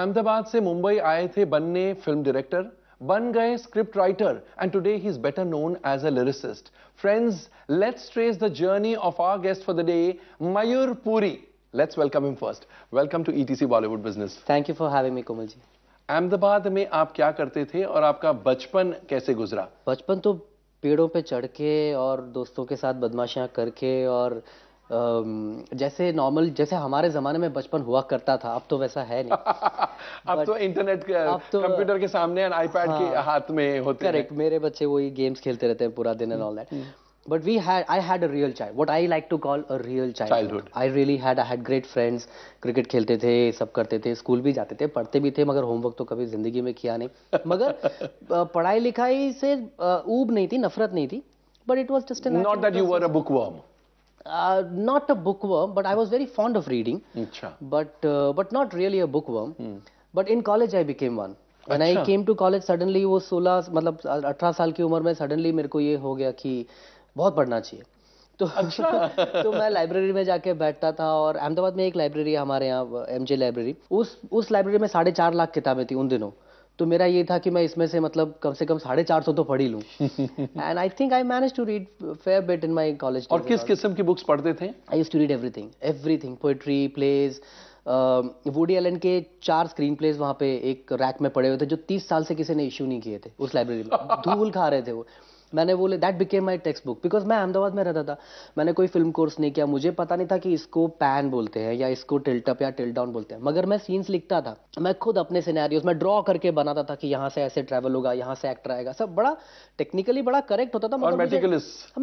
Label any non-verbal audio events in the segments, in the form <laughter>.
अहमदाबाद से मुंबई आए थे बनने फिल्म डायरेक्टर बन गए script writer and today he is better known as a lyricist friends let's trace the journey of our guest for the day Mayur Puri let's welcome him first welcome to ETC Bollywood business thank you for having me Komal ji Ahmedabad में आप क्या करते थे और आपका बचपन कैसे गुजरा बचपन तो पेड़ों पे चढ़ के और दोस्तों के साथ बदमाशियां करके और जैसे नॉर्मल जैसे हमारे ज़माने में बचपन हुआ करता था अब तो वैसा है नहीं <laughs> तो अब तो इंटरनेट के तो, कंप्यूटर के सामने आईपैड हाँ, के हाथ में होते हैं करेक्ट मेरे बच्चे वही गेम्स खेलते रहते हैं पूरा दिन and all that but we had I had a real child what I like to call a real childhood, I really had I had great friends cricket खेलते थे सब करते थे स्कूल भी जाते थे पढ़ते भी थे मगर होमवर्क तो कभी जिंदगी में किया नहीं <laughs> मगर पढ़ाई लिखाई से ऊब नहीं थी नफरत नहीं थी but it was just not that you were a book worm Uh, not a bookworm, but I was very fond of reading. Achha. But uh, but not really a bookworm. Hmm. But in college I became one. When I came to college suddenly वो 16 मतलब 18 साल की उम्र में suddenly मेरे को ये हो गया कि बहुत पढ़ना चाहिए तो अच्छा तो मैं लाइब्रेरी में जाके बैठता था और अहमदाबाद में एक लाइब्रेरी है हमारे यहाँ एम लाइब्रेरी उस उस लाइब्रेरी में साढ़े चार लाख किताबें थी उन दिनों तो मेरा ये था कि मैं इसमें से मतलब कम से कम साढ़े चार सौ तो पढ़ ही लूँ and I think I manage to read fair bit in my college और किस किस्म की बुक्स पढ़ते थे I use to read everything everything poetry plays Woody Allen के चार स्क्रीन प्लेज वहाँ पे एक रैक में पड़े हुए थे जो तीस साल से किसी ने इशू नहीं किए थे उस लाइब्रेरी में <laughs> धूल खा रहे थे वो मैंने बोले that became my text book because मैं अहमदाबाद में रहता था मैंने कोई फिल्म कोर्स नहीं किया मुझे पता नहीं था कि इसको पैन बोलते हैं या इसको टिल्टअप या टिल डाउन बोलते हैं मगर मैं सीन्स लिखता था मैं खुद अपने सिनेरियोज में ड्रॉ करके बनाता था कि यहाँ से ऐसे ट्रैवल होगा यहाँ से एक्टर आएगा सब बड़ा टेक्निकली बड़ा करेक्ट होता था मगर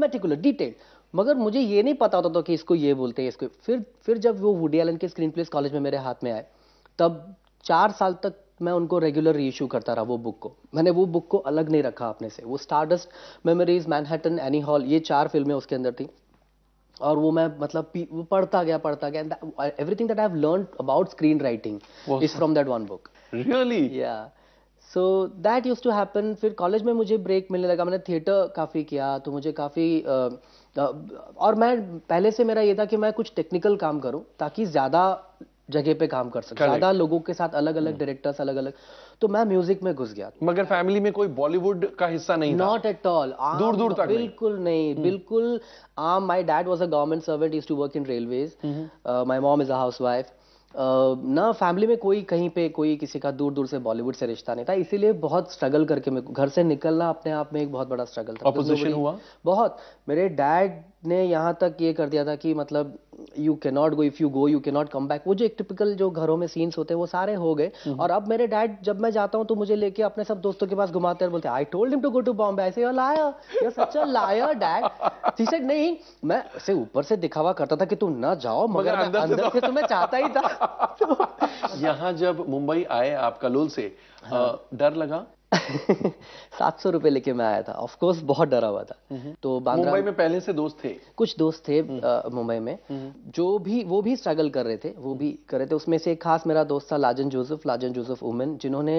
मेटिकुलर डिटेल हाँ, मगर मुझे ये नहीं पता होता था कि इसको ये बोलते हैं इसको फिर फिर जब वो वुडी एलन के स्क्रीन प्लेस कॉलेज में मेरे हाथ में आए तब चार साल तक मैं उनको रेगुलर रीइशू करता रहा वो बुक को मैंने वो बुक को अलग नहीं रखा अपने से वो Stardust Memories Manhattan Annie Hall ये चार फिल्में उसके अंदर थी और वो मैं मतलब वो पढ़ता गया पढ़ता गया everything that I have learn about screen writing is from that one book really yeah so that use to happen फिर कॉलेज में मुझे ब्रेक मिलने लगा मैंने थिएटर काफ़ी किया तो मुझे काफ़ी और मैं पहले से मेरा ये था कि मैं कुछ टेक्निकल काम करूं ताकि ज़्यादा जगह पे काम कर सकते ज्यादा लोगों के साथ अलग अलग डायरेक्टर्स अलग अलग तो मैं म्यूजिक में घुस गया मगर फैमिली में कोई बॉलीवुड का हिस्सा नहीं नॉट एट ऑल दूर दूर तक बिल्कुल नहीं hmm. बिल्कुल um my dad was a government servant is to work in railways my mom is a house wife ना फैमिली में कोई कहीं पे कोई किसी का दूर दूर से बॉलीवुड से रिश्ता नहीं था इसीलिए बहुत स्ट्रगल करके मैं घर से निकलना अपने आप में एक बहुत बड़ा स्ट्रगल था ऑपोजिशन हुआ बहुत मेरे डैड ने यहाँ तक ये कर दिया था कि मतलब you can not go if you go you can not come back वो जो एक टिपिकल जो घरों में सीन्स होते हैं वो सारे हो गए हम्म। और अब मेरे डैड जब मैं जाता हूँ तो मुझे लेके अपने सब दोस्तों के पास घुमाते हैं बोलते I told him to go to Bombay ऐसे you liar you such a liar dad he said नहीं मैं से ऊपर से दिखावा करता था कि तुम ना जाओ मगर, मगर अंदर, अंदर से, तो- तुम्हें चाहता ही था <laughs> यहाँ जब मुंबई आए आपका लोल से हाँ। डर लगा <laughs> सात सौ रुपए लेके मैं आया था ऑफकोर्स बहुत डरा हुआ था हम्म। तो मुंबई में पहले से दोस्त थे कुछ दोस्त थे हम्म। मुंबई में हम्म। जो भी वो भी स्ट्रगल कर रहे थे वो भी कर रहे थे उसमें से एक खास मेरा दोस्त था लाजन जोसेफ लाजन जोसेफ उमेन जिन्होंने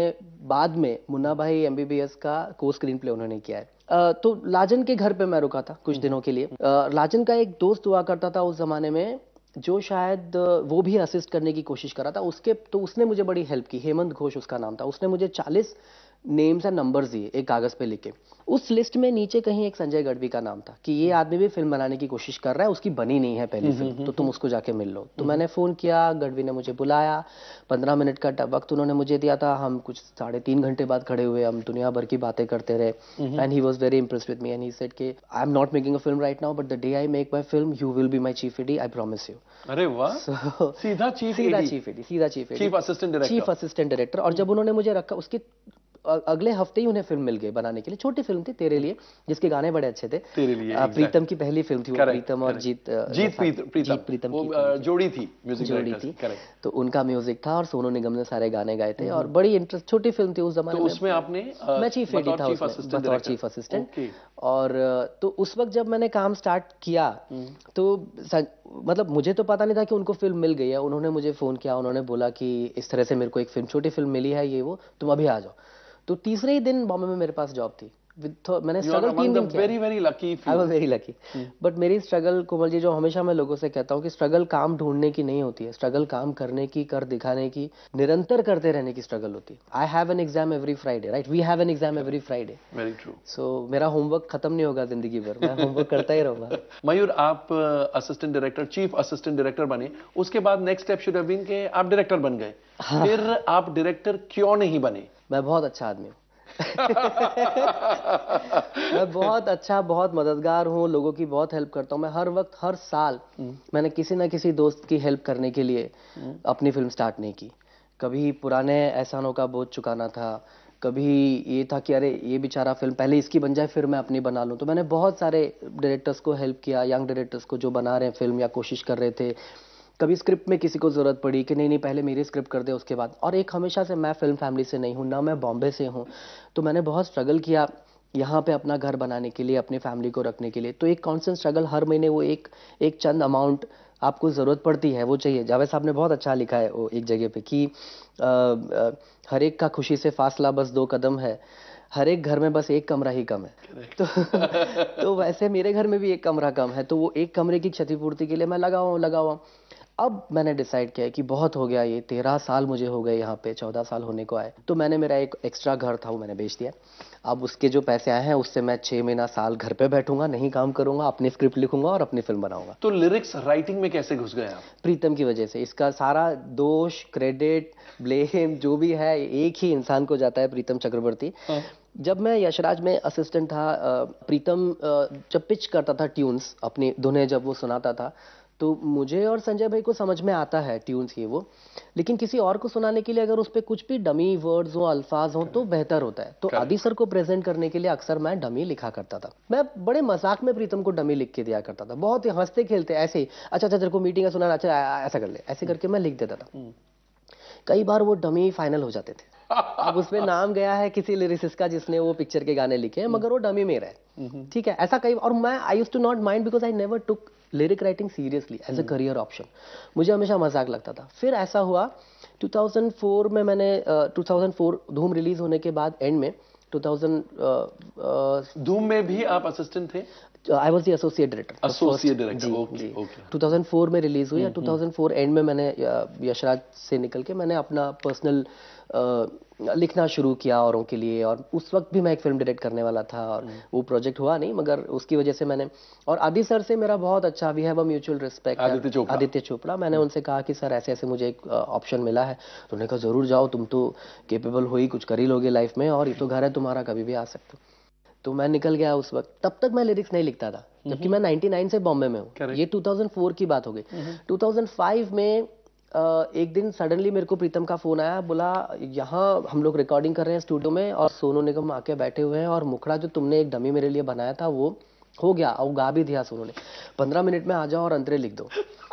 बाद में मुन्ना भाई एमबीबीएस का को स्क्रीन प्ले उन्होंने किया है तो लाजन के घर पे मैं रुका था कुछ दिनों के लिए लाजन का एक दोस्त हुआ करता था उस जमाने में जो शायद वो भी असिस्ट करने की कोशिश कर रहा था उसके तो उसने मुझे बड़ी हेल्प की हेमंत घोष उसका नाम था उसने मुझे चालीस नेम्स एंड नंबर्स दिए एक कागज़ पे लिखे उस लिस्ट में नीचे कहीं एक संजय गढ़वी का नाम था कि ये आदमी भी फिल्म बनाने की कोशिश कर रहा है उसकी बनी नहीं है पहली फिल्म हम्म, हम्म, तो तुम हम्म। उसको जाके मिल लो तो मैंने फ़ोन किया गढ़वी ने मुझे बुलाया पंद्रह मिनट का वक्त उन्होंने मुझे दिया था हम कुछ साढ़े तीन घंटे बाद खड़े हुए हम दुनिया भर की बातें करते रहे and he was very impress with me and he said के I am not making a film right now but the day I make my film you will be my chief AD I promise you अरे वाह सीधा chief सीधा chief AD सीधा chief AD chief assistant director और जब उन्होंने मुझे रखा उसकी अगले हफ्ते ही उन्हें फिल्म मिल गई बनाने के लिए छोटी फिल्म थी तेरे लिए जिसके गाने बड़े अच्छे थे तेरे लिए आ, प्रीतम की पहली फिल्म थी प्रीतम और जीत जीत प्रीतम प्रीतम जोड़ी थी जोड़ी थी तो उनका म्यूजिक था और सोनू निगम ने सारे गाने गाए थे हम्म। और बड़ी इंटरेस्ट छोटी फिल्म थी उस तो जमाने में उसमें आपने मैं चीफ एडी था बतौर चीफ असिस्टेंट और तो उस वक्त जब मैंने काम स्टार्ट किया हम्म। तो मतलब मुझे तो पता नहीं था कि उनको फिल्म मिल गई है उन्होंने मुझे फ़ोन किया उन्होंने बोला कि इस तरह से मेरे को एक फिल्म छोटी फिल्म मिली है ये वो तुम अभी आ जाओ तो तीसरे ही दिन बॉम्बे में मेरे पास जॉब थी मैंने स्ट्रगल तीन दिन किया very very lucky I was very lucky but मेरी स्ट्रगल कोमल जी जो हमेशा मैं लोगों से कहता हूँ कि स्ट्रगल काम ढूंढने की नहीं होती है स्ट्रगल काम करने की कर दिखाने की निरंतर करते रहने की स्ट्रगल होती है I have an exam every Friday right we have an exam every Friday very true so मेरा होमवर्क खत्म नहीं होगा जिंदगी भर मैं होमवर्क करता ही रहूंगा <laughs> मयूर आप assistant director chief assistant director बने उसके बाद next step should have been के आप डायरेक्टर बन गए हाँ। फिर आप डायरेक्टर क्यों नहीं बने मैं बहुत अच्छा आदमी हूँ मैं बहुत अच्छा बहुत मददगार हूँ लोगों की बहुत हेल्प करता हूँ मैं हर वक्त हर साल हम्म। मैंने किसी ना किसी दोस्त की हेल्प करने के लिए हम्म। अपनी फिल्म स्टार्ट नहीं की कभी पुराने एहसानों का बोझ चुकाना था कभी ये था कि अरे ये बेचारा फिल्म पहले इसकी बन जाए फिर मैं अपनी बना लूँ तो मैंने बहुत सारे डायरेक्टर्स को हेल्प किया यंग डायरेक्टर्स को जो बना रहे हैं फिल्म या कोशिश कर रहे थे कभी स्क्रिप्ट में किसी को ज़रूरत पड़ी कि नहीं नहीं पहले मेरी स्क्रिप्ट कर दे उसके बाद और एक हमेशा से मैं फिल्म फैमिली से नहीं हूँ ना मैं बॉम्बे से हूँ तो मैंने बहुत स्ट्रगल किया यहाँ पे अपना घर बनाने के लिए अपनी फैमिली को रखने के लिए तो एक कॉन्स्टेंट स्ट्रगल हर महीने वो एक एक चंद अमाउंट आपको ज़रूरत पड़ती है वो चाहिए जावेद साहब ने बहुत अच्छा लिखा है वो एक जगह पे कि हर एक का खुशी से फासला बस दो कदम है हर एक घर में बस एक कमरा ही कम है तो तो वैसे मेरे घर में भी एक कमरा कम है तो वो एक कमरे की क्षतिपूर्ति के लिए मैं लगा हुआ लगा हुआ अब मैंने डिसाइड किया कि बहुत हो गया ये तेरह साल मुझे हो गए यहाँ पे चौदह साल होने को आए तो मैंने मेरा एक एक्स्ट्रा घर था वो मैंने बेच दिया अब उसके जो पैसे आए हैं उससे मैं छह महीना साल घर पे बैठूंगा नहीं काम करूंगा अपनी स्क्रिप्ट लिखूंगा और अपनी फिल्म बनाऊंगा तो लिरिक्स राइटिंग में कैसे घुस गया प्रीतम की वजह से इसका सारा दोष क्रेडिट ब्लेम जो भी है एक ही इंसान को जाता है प्रीतम चक्रवर्ती हाँ। जब मैं यशराज में असिस्टेंट था प्रीतम जब पिच करता था ट्यून्स अपनी धुने जब वो सुनाता था तो मुझे और संजय भाई को समझ में आता है ट्यून्स ये वो लेकिन किसी और को सुनाने के लिए अगर उस पर कुछ भी डमी वर्ड्स हो अल्फाज हो तो बेहतर होता है तो आदि सर को प्रेजेंट करने के लिए अक्सर मैं डमी लिखा करता था मैं बड़े मजाक में प्रीतम को डमी लिख के दिया करता था बहुत ही हंसते खेलते ऐसे ही अच्छा अच्छा तेरे को मीटिंग का सुनाना अच्छा ऐसा कर ले ऐसे hmm. करके मैं लिख देता था hmm. कई बार वो डमी फाइनल हो जाते थे अब उसमें नाम गया है किसी लिरिसिस का जिसने वो पिक्चर के गाने लिखे हैं मगर वो डमी में रहे ठीक है ऐसा कई और मैं I use to not mind because I never took lyric writing seriously as a career option मुझे हमेशा मजाक लगता था फिर ऐसा हुआ 2004 में मैंने uh, 2004 धूम रिलीज होने के बाद एंड में 2000 धूम uh, uh, में भी आप असिस्टेंट थे I was the associate director associate director okay okay 2004 में रिलीज हुई या 2004 एंड में मैंने यशराज से निकल के मैंने अपना पर्सनल लिखना शुरू किया औरों के लिए और उस वक्त भी मैं एक फिल्म डायरेक्ट करने वाला था और mm-hmm. वो प्रोजेक्ट हुआ नहीं मगर उसकी वजह से मैंने और आदि सर से मेरा बहुत अच्छा we have a mutual respect Aditya Chopra Aditya Chopra मैंने mm-hmm. उनसे कहा कि सर ऐसे ऐसे मुझे एक ऑप्शन मिला है तो उन्होंने कहा ज़रूर जाओ तुम तो केपेबल हो ही कुछ कर ही लोगे लाइफ में और ये तो घर है तुम्हारा कभी भी आ सकते हो तो मैं निकल गया उस वक्त तब तक मैं लिरिक्स नहीं लिखता था जबकि हम्म। मैं 99 से बॉम्बे में हूँ ये 2004 की बात हो गई 2005 हम्म। में एक दिन सडनली मेरे को प्रीतम का फोन आया बोला यहाँ हम लोग रिकॉर्डिंग कर रहे हैं स्टूडियो में और सोनू निगम आके बैठे हुए हैं और मुखड़ा जो तुमने एक डमी मेरे लिए बनाया था वो हो गया और गा भी दिया सोनू ने पंद्रह मिनट में आ जाओ और अंतरे लिख दो <laughs>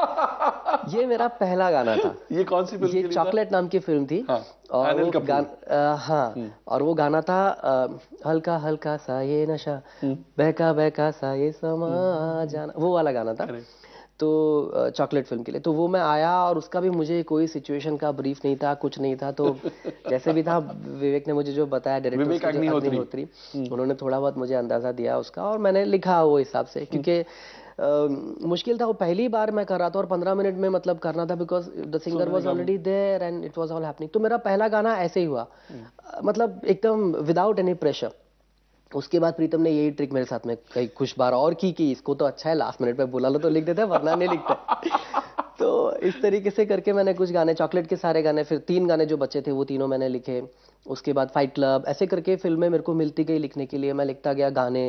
ये मेरा पहला गाना था ये कौन सी फिल्म ये चॉकलेट नाम की फिल्म थी हाँ, और वो आ, हाँ हम्म। और वो गाना था आ, हल्का हल्का सा ये नशा हम्म। बहका बहका सा ये समा हम्म। जाना वो वाला गाना था तो चॉकलेट फिल्म के लिए तो वो मैं आया और उसका भी मुझे कोई सिचुएशन का ब्रीफ नहीं था कुछ नहीं था तो <laughs> जैसे भी था विवेक ने मुझे जो बताया डायरेक्टर अग्निहोत्री हम्म। उन्होंने थोड़ा बहुत मुझे अंदाजा दिया उसका और मैंने लिखा वो हिसाब से हम्म। क्योंकि Uh, मुश्किल था वो पहली बार मैं कर रहा था और पंद्रह मिनट में मतलब करना था because the singer was already there and it was all happening तो मेरा पहला गाना ऐसे ही हुआ uh, मतलब एकदम विदाउट एनी प्रेशर उसके बाद प्रीतम ने यही ट्रिक मेरे साथ में कई कुछ बार और की कि इसको तो अच्छा है लास्ट मिनट पे बुला लो तो लिख देते वरना नहीं लिखता <laughs> तो इस तरीके से करके मैंने कुछ गाने चॉकलेट के सारे गाने फिर तीन गाने जो बचे थे वो तीनों मैंने लिखे उसके बाद फाइट क्लब ऐसे करके फिल्में मेरे को मिलती गई लिखने के लिए मैं लिखता गया गाने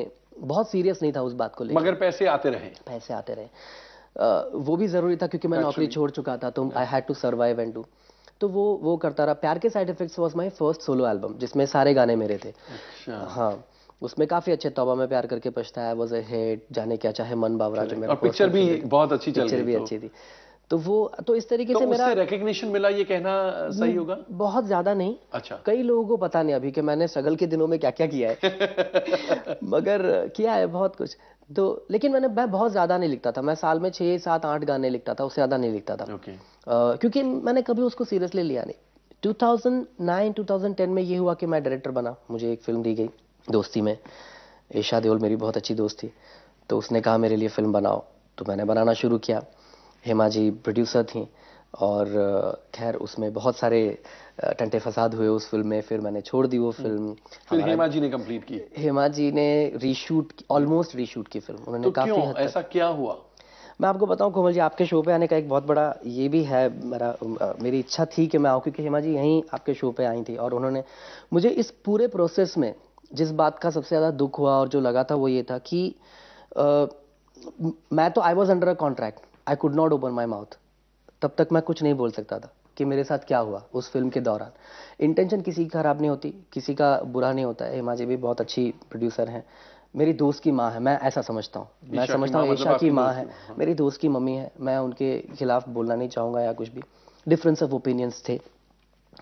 बहुत सीरियस नहीं था उस बात को लेकर मगर पैसे आते रहे पैसे आते रहे वो भी जरूरी था क्योंकि मैं नौकरी छोड़ चुका था तो I had to survive and do तो वो वो करता रहा Pyaar Ke Side Effects was my first solo album जिसमें सारे गाने मेरे थे अच्छा। हाँ उसमें काफी अच्छे तौबा में प्यार करके पछताया वो ए है जाने क्या चाहे मन बावरा जो मेरा पिक्चर भी बहुत अच्छी पिक्चर भी तो। अच्छी थी तो वो तो इस तरीके तो से मेरा रिकग्निशन मिला ये कहना सही होगा बहुत ज्यादा नहीं अच्छा कई लोगों को पता नहीं अभी कि मैंने सगल के दिनों में क्या क्या किया है <laughs> मगर किया है बहुत कुछ तो लेकिन मैंने मैं बहुत ज्यादा नहीं लिखता था मैं साल में छह सात आठ गाने लिखता था उससे ज्यादा नहीं लिखता था okay. uh, क्योंकि मैंने कभी उसको सीरियसली लिया नहीं 2009 2010 में ये हुआ कि मैं डायरेक्टर बना मुझे एक फिल्म दी गई दोस्ती में ईशा देओल मेरी बहुत अच्छी दोस्त थी तो उसने कहा मेरे लिए फ़िल्म बनाओ तो मैंने बनाना शुरू किया हेमा जी प्रोड्यूसर थी और खैर उसमें बहुत सारे टंटे फसाद हुए उस फिल्म में फिर मैंने छोड़ दी वो हम्म। फिल्म फिर हेमा जी ने कंप्लीट की हेमा जी ने रीशूट ऑलमोस्ट रीशूट की फिल्म उन्होंने तो काफी ऐसा क्या हुआ मैं आपको बताऊं कोमल जी आपके शो पे आने का एक बहुत बड़ा ये भी है मेरा मेरी इच्छा थी कि मैं आऊँ क्योंकि हेमा जी यहीं आपके शो पे आई थी और उन्होंने मुझे इस पूरे प्रोसेस में जिस बात का सबसे ज़्यादा दुख हुआ और जो लगा था वो ये था कि मैं तो I was under a contract I could not open my mouth तब तक मैं कुछ नहीं बोल सकता था कि मेरे साथ क्या हुआ उस फिल्म के दौरान इंटेंशन किसी की खराब नहीं होती किसी का बुरा नहीं होता है हेमा जी भी बहुत अच्छी प्रोड्यूसर हैं मेरी दोस्त की माँ है मैं ऐसा समझता हूँ मैं समझता हूँ ईशा मतलब की माँ है हाँ। मेरी दोस्त की मम्मी है मैं उनके खिलाफ बोलना नहीं चाहूँगा या कुछ भी डिफरेंस ऑफ ओपिनियंस थे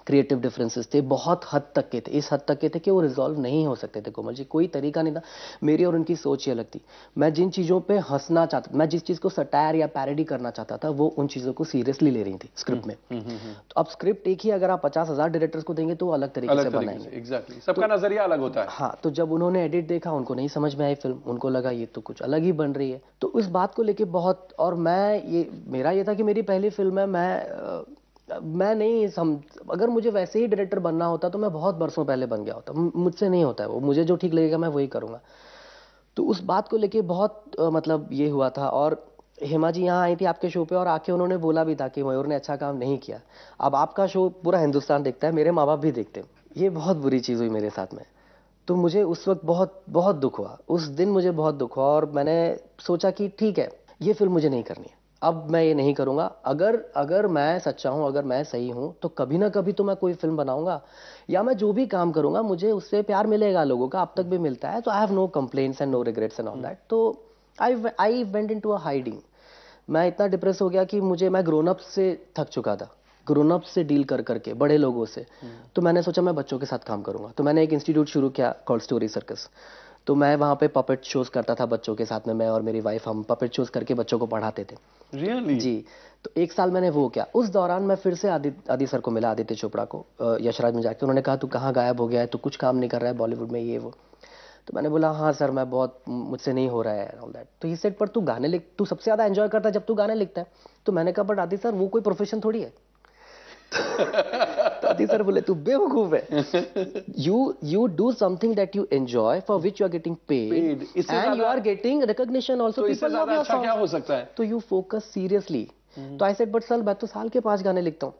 क्रिएटिव डिफरेंसेस थे बहुत हद तक के थे इस हद तक के थे कि वो रिजॉल्व नहीं हो सकते थे कोमल जी कोई तरीका नहीं था मेरी और उनकी सोच ही अलग थी मैं जिन चीज़ों पर हंसना चाहता मैं जिस चीज़ को सटायर या पैरडी करना चाहता था वो उन चीज़ों को सीरियसली ले रही थी स्क्रिप्ट में हम्म, हम्म, हम्म। तो अब स्क्रिप्ट एक ही अगर आप पचास हज़ार डायरेक्टर्स को देंगे तो अलग तरीके से बनाएंगे एक्जैक्टली सबका तो- नजरिया अलग होता है हाँ तो जब उन्होंने एडिट देखा उनको नहीं समझ में आई फिल्म उनको लगा ये तो कुछ अलग ही बन रही है तो इस बात को लेके बहुत और मैं ये मेरा ये था कि मेरी पहली फिल्म है मैं मैं नहीं सम अगर मुझे वैसे ही डायरेक्टर बनना होता तो मैं बहुत बरसों पहले बन गया होता मुझसे नहीं होता है वो मुझे जो ठीक लगेगा मैं वही करूँगा तो उस बात को लेके बहुत आ, मतलब ये हुआ था और हेमा जी यहाँ आई थी आपके शो पे और आके उन्होंने बोला भी था कि मयूर ने अच्छा काम नहीं किया अब आपका शो पूरा हिंदुस्तान देखता है मेरे माँ बाप भी देखते हैं ये बहुत बुरी चीज़ हुई मेरे साथ में तो मुझे उस वक्त बहुत बहुत दुख हुआ उस दिन मुझे बहुत दुख हुआ और मैंने सोचा कि ठीक है ये फिल्म मुझे नहीं करनी है अब मैं ये नहीं करूँगा अगर अगर मैं सच्चा हूँ अगर मैं सही हूँ तो कभी ना कभी तो मैं कोई फिल्म बनाऊँगा या मैं जो भी काम करूँगा मुझे उससे प्यार मिलेगा लोगों का अब तक भी मिलता है तो I have no complaints and no regrets and all that तो I I went in to a hiding मैं इतना डिप्रेस हो गया कि मुझे मैं ग्रोनअप से थक चुका था ग्रोनअप से डील कर करके बड़े लोगों से हम्म। तो मैंने सोचा मैं बच्चों के साथ काम करूँगा तो मैंने एक इंस्टीट्यूट शुरू किया कॉल स्टोरी सर्कस तो मैं वहाँ पे पपेट शोज करता था बच्चों के साथ में मैं और मेरी वाइफ हम पपेट शोज करके बच्चों को पढ़ाते थे really? जी तो एक साल मैंने वो किया उस दौरान मैं फिर से आदि आदि सर को मिला आदित्य चोपड़ा को यशराज में जाके उन्होंने कहा तू कहाँ गायब हो गया है तू कुछ काम नहीं कर रहा है बॉलीवुड में ये वो तो मैंने बोला हाँ सर मैं बहुत मुझसे नहीं हो रहा है ऑल दैट तो ही सेट पर तू गाने लिख तू सबसे ज़्यादा एंजॉय करता है जब तू गाने लिखता है तो मैंने कहा बट आदि सर वो कोई प्रोफेशन थोड़ी है <laughs> साथी सर बोले तू बेवकूफ है you you do something that you enjoy for which you are getting paid and you are getting recognition also people love your क्या हो सकता है तो यू फोकस सीरियसली तो आई सेड बट सर मैं तो साल के पांच गाने लिखता हूं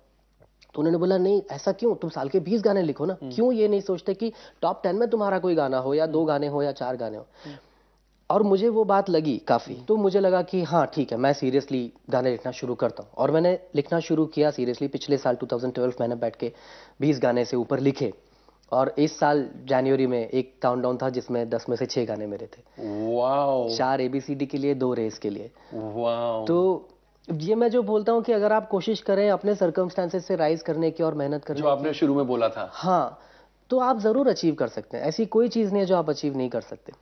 तो उन्होंने बोला नहीं ऐसा क्यों तुम साल के बीस गाने लिखो ना hmm. क्यों ये नहीं सोचते कि टॉप टेन में तुम्हारा कोई गाना हो या दो hmm. गाने हो या चार गाने हो hmm. और मुझे वो बात लगी काफ़ी तो मुझे लगा कि हाँ ठीक है मैं सीरियसली गाने लिखना शुरू करता हूँ और मैंने लिखना शुरू किया सीरियसली पिछले साल 2012 मैंने बैठ के 20 गाने से ऊपर लिखे और इस साल जनवरी में एक काउंटडाउन था जिसमें दस में से छः गाने मेरे थे चार ए बी सी डी के लिए दो रेस के लिए तो ये मैं जो बोलता हूँ कि अगर आप कोशिश करें अपने सरकमस्टांसेस से राइज करने की और मेहनत करने जो आपने शुरू में बोला था हाँ तो आप ज़रूर अचीव कर सकते हैं ऐसी कोई चीज़ नहीं है जो आप अचीव नहीं कर सकते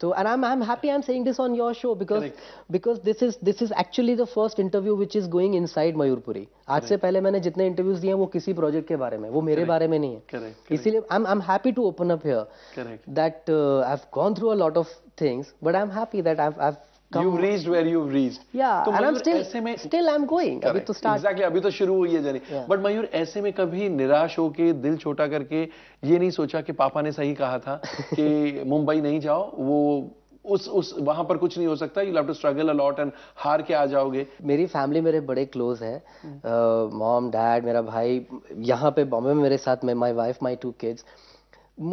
So, and I'm, I'm happy I'm saying this on your show because Correct. because this is this is actually the first interview which is going inside Mayurpuri. आज Correct. से पहले मैंने जितने इंटरव्यूज दिए हैं वो किसी प्रोजेक्ट के बारे में वो मेरे Correct. बारे में नहीं है इसीलिए I am I am happy to open up here that I have gone through a lot of things come you reached where you reached तो and still ऐसे में स्टिल आई एम गोइंग अभी तो स्टार्ट एग्जैक्टली अभी तो शुरू हुई है जर्नी yeah. मयूर ऐसे में कभी निराश होके दिल छोटा करके ये नहीं सोचा कि पापा ने सही कहा था <laughs> कि मुंबई नहीं जाओ वो उस उस वहां पर कुछ नहीं हो सकता you have to struggle a lot and हार के आ जाओगे मेरी फैमिली मेरे बड़े क्लोज है मॉम डैड मेरा भाई यहाँ पे बॉम्बे में मेरे साथ में my wife my two kids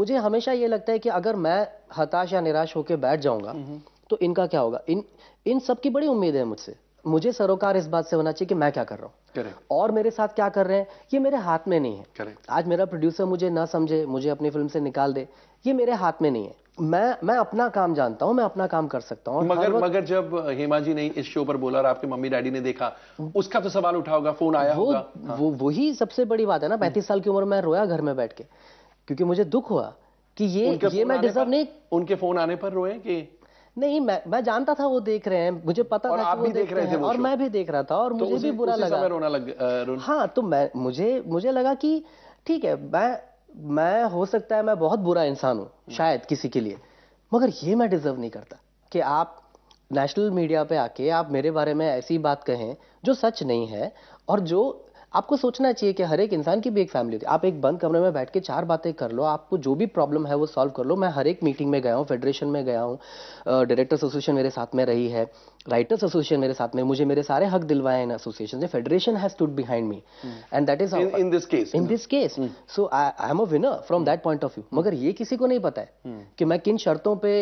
मुझे हमेशा ये लगता है कि अगर मैं हताश या निराश होकर बैठ जाऊंगा hmm. तो इनका क्या होगा इन इन सब की बड़ी उम्मीद है मुझसे मुझे सरोकार इस बात से होना चाहिए कि मैं क्या कर रहा हूँ और मेरे साथ क्या कर रहे हैं ये मेरे हाथ में नहीं है आज मेरा प्रोड्यूसर मुझे ना समझे मुझे अपनी फिल्म से निकाल दे ये मेरे हाथ में नहीं है मैं मैं अपना काम जानता हूं मैं अपना काम कर सकता हूं मगर वक... मगर जब हेमा जी ने इस शो पर बोला और आपके मम्मी डैडी ने देखा उसका तो सवाल उठा होगा फोन आया वो, होगा हाँ। वो वही सबसे बड़ी बात है ना पैंतीस साल की उम्र में रोया घर में बैठ के क्योंकि मुझे दुख हुआ कि ये ये मैं डिजर्व नहीं उनके फोन आने पर रोए कि नहीं मैं मैं जानता था वो देख रहे हैं मुझे पता था आप भी देख रहे थे और मैं भी देख रहा था और तो मुझे भी बुरा लगा रोना लग हाँ तो मैं मुझे मुझे लगा कि ठीक है मैं मैं हो सकता है मैं बहुत बुरा इंसान हूँ हम्म। शायद किसी के लिए मगर ये मैं डिजर्व नहीं करता कि आप नेशनल मीडिया पे आके आप मेरे बारे में ऐसी बात कहें जो सच नहीं है और जो आपको सोचना चाहिए कि हर एक इंसान की भी एक फैमिली होती है आप एक बंद कमरे में बैठ के चार बातें कर लो आपको जो भी प्रॉब्लम है वो सॉल्व कर लो मैं हर एक मीटिंग में गया हूँ फेडरेशन में गया हूँ डायरेक्टर्स एसोसिएशन मेरे साथ में रही है राइटर्स एसोसिएशन मेरे साथ में मुझे मेरे सारे हक दिलवाए इन एसोसिएशन से federation has stood behind me and that is in this case in this case so I am a winner from that point of view मगर ये किसी को नहीं पता है hmm. कि मैं किन शर्तों पे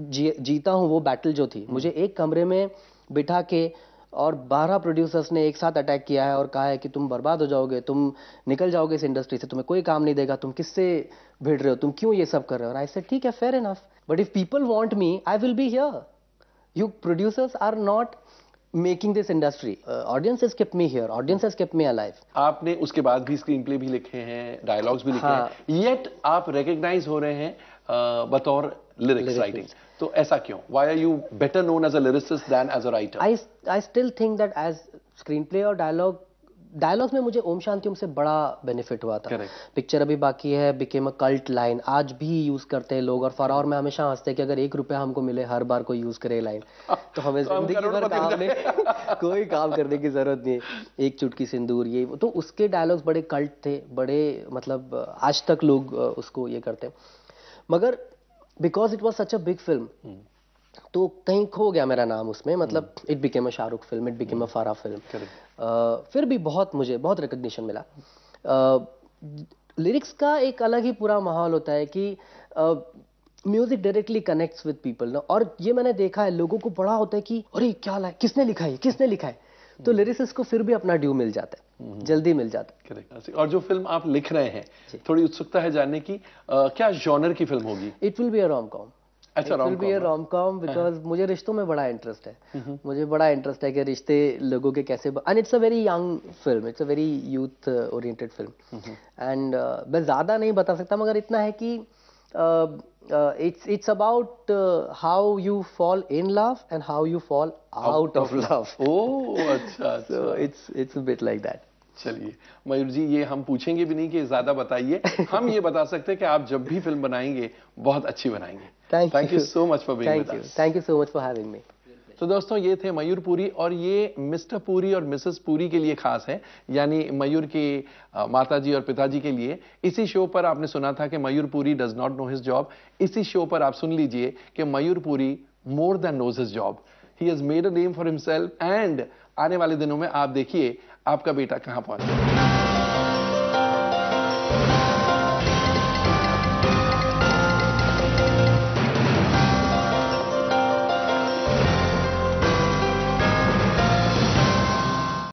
जी, जीता हूँ वो बैटल जो थी hmm. मुझे एक कमरे में बिठा के और 12 प्रोड्यूसर्स ने एक साथ अटैक किया है और कहा है कि तुम बर्बाद हो जाओगे तुम निकल जाओगे इस इंडस्ट्री से तुम्हें कोई काम नहीं देगा तुम किससे भिड़ रहे हो तुम क्यों ये सब कर रहे हो आई से ठीक है fair enough but if people want me I will be here you producers are not making this industry audience is keep me here audience is keep me alive आपने उसके बाद भी स्क्रीन प्ले भी लिखे हैं dialogues भी लिखे हाँ. हैं येट आप रिकग्नाइज हो रहे हैं uh, बतौर लिरिक्स राइटिंग तो ऐसा क्यों why are you better known as a lyricist as a writer I I still think that as screen play और डायलॉग डायलॉग्स में मुझे ओम शांति से बड़ा बेनिफिट हुआ था पिक्चर अभी बाकी है बिकेम अ कल्ट लाइन आज भी यूज करते हैं लोग और फॉर और में हमेशा हंसते हैं कि अगर एक रुपया हमको मिले हर बार कोई यूज करे लाइन तो हमें जिंदगी भर काम में <laughs> कोई काम करने की जरूरत नहीं एक चुटकी सिंदूर ये तो उसके डायलॉग्स बड़े कल्ट थे बड़े मतलब आज तक लोग उसको ये करते मगर because it was such a big film तो कहीं खो गया मेरा नाम उसमें मतलब it became a Shahrukh film it became a Farah film फिर भी बहुत मुझे बहुत रिकग्निशन मिला लिरिक्स uh, का एक अलग ही पूरा माहौल होता है कि music directly connects with people ना और ये मैंने देखा है लोगों को बड़ा होता है कि अरे क्या लाए किसने लिखा है किसने लिखा है तो लिरिक्स को फिर भी अपना ड्यू मिल जाता है हम्म। जल्दी मिल जाता है और जो फिल्म आप लिख रहे हैं थोड़ी उत्सुकता है जानने की आ, क्या जॉनर की फिल्म होगी it will be a rom com अच्छा कॉम रोम कॉम बिकॉज मुझे रिश्तों में बड़ा इंटरेस्ट है हम्म। मुझे बड़ा इंटरेस्ट है कि रिश्ते लोगों के कैसे and it's hmm. A very young film it's a very youth oriented film and मैं ज़्यादा नहीं बता सकता मगर इतना है कि uh, it's it's about how you fall in love and how you fall out, of, love. oh, it's it's a bit like that. चलिए मयूर जी ये हम पूछेंगे भी नहीं कि ज्यादा बताइए हम ये बता सकते हैं कि आप जब भी फिल्म बनाएंगे बहुत अच्छी बनाएंगे thank you so much for being with us thank you so much for having me तो दोस्तों ये थे मयूर पूरी और ये मिस्टर पूरी और मिसेस पूरी के लिए खास है यानी मयूर की माताजी और पिताजी के लिए इसी शो पर आपने सुना था कि Mayur Puri does not know his job इसी शो पर आप सुन लीजिए कि Mayur Puri more than knows his job he has made a name for himself and आने वाले दिनों में आप देखिए आपका बेटा कहां पहुंचा